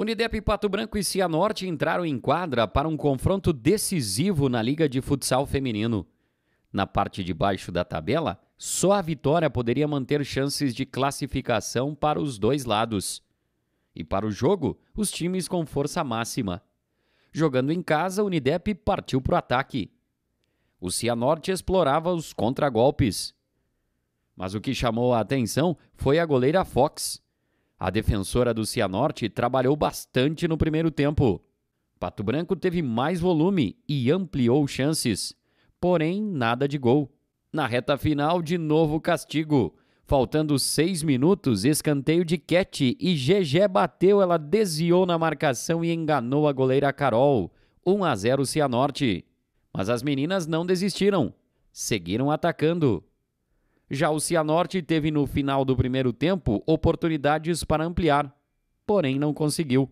Unidep Pato Branco e Cianorte entraram em quadra para um confronto decisivo na Liga de Futsal Feminino. Na parte de baixo da tabela, só a vitória poderia manter chances de classificação para os dois lados. E para o jogo, os times com força máxima. Jogando em casa, Unidep partiu para o ataque. O Cianorte explorava os contragolpes. Mas o que chamou a atenção foi a goleira Fox a defensora do Cianorte trabalhou bastante no primeiro tempo. Pato Branco teve mais volume e ampliou chances, porém nada de gol. Na reta final, de novo castigo. Faltando seis minutos, escanteio de Cat e GG bateu, ela desviou na marcação e enganou a goleira Carol. 1 a 0 Cianorte. Mas as meninas não desistiram, seguiram atacando. Já o Cianorte teve no final do primeiro tempo oportunidades para ampliar, porém não conseguiu.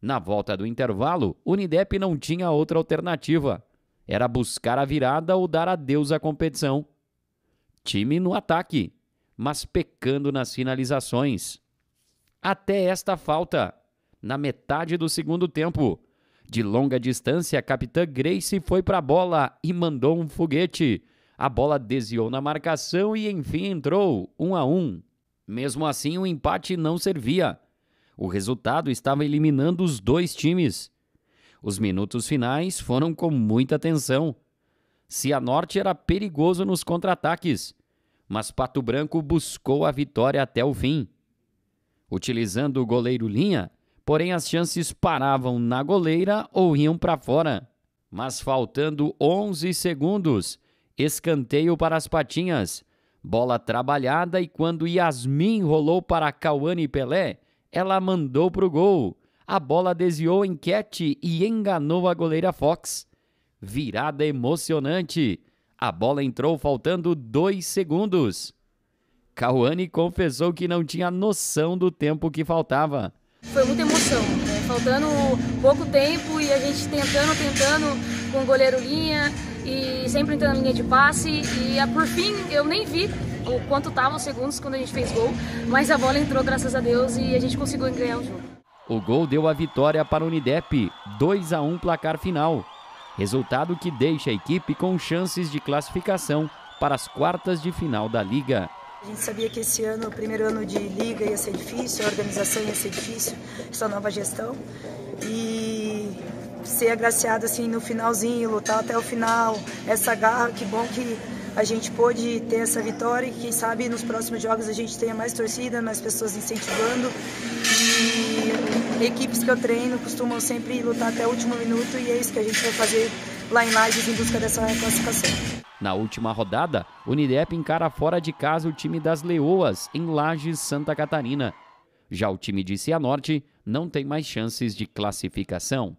Na volta do intervalo, o Unidep não tinha outra alternativa. Era buscar a virada ou dar adeus à competição. Time no ataque, mas pecando nas finalizações. Até esta falta, na metade do segundo tempo. De longa distância, a capitã Grace foi para a bola e mandou um foguete a bola desviou na marcação e enfim entrou, 1 um a 1. Um. Mesmo assim, o empate não servia. O resultado estava eliminando os dois times. Os minutos finais foram com muita tensão. Cianorte era perigoso nos contra-ataques, mas Pato Branco buscou a vitória até o fim. Utilizando o goleiro linha, porém as chances paravam na goleira ou iam para fora. Mas faltando 11 segundos, Escanteio para as patinhas. Bola trabalhada e quando Yasmin rolou para Cauane Pelé, ela mandou para o gol. A bola desviou em Cat e enganou a goleira Fox. Virada emocionante. A bola entrou faltando dois segundos. Cauane confessou que não tinha noção do tempo que faltava. Foi muita emoção, né? faltando pouco tempo e a gente tentando, tentando com o goleiro linha, e sempre entrando na linha de passe. E é, por fim, eu nem vi o quanto estavam os segundos quando a gente fez gol, mas a bola entrou, graças a Deus, e a gente conseguiu ganhar o jogo. O gol deu a vitória para o Unidep, 2 a 1 placar final. Resultado que deixa a equipe com chances de classificação para as quartas de final da Liga. A gente sabia que esse ano, o primeiro ano de liga ia ser difícil, a organização ia ser difícil, essa nova gestão ser agraciado assim no finalzinho, lutar até o final, essa garra, que bom que a gente pôde ter essa vitória e quem sabe nos próximos jogos a gente tenha mais torcida, mais pessoas incentivando. E equipes que eu treino costumam sempre lutar até o último minuto e é isso que a gente vai fazer lá em Lages em busca dessa classificação. Na última rodada, o Unidep encara fora de casa o time das Leoas, em Lages, Santa Catarina. Já o time de Cianorte não tem mais chances de classificação.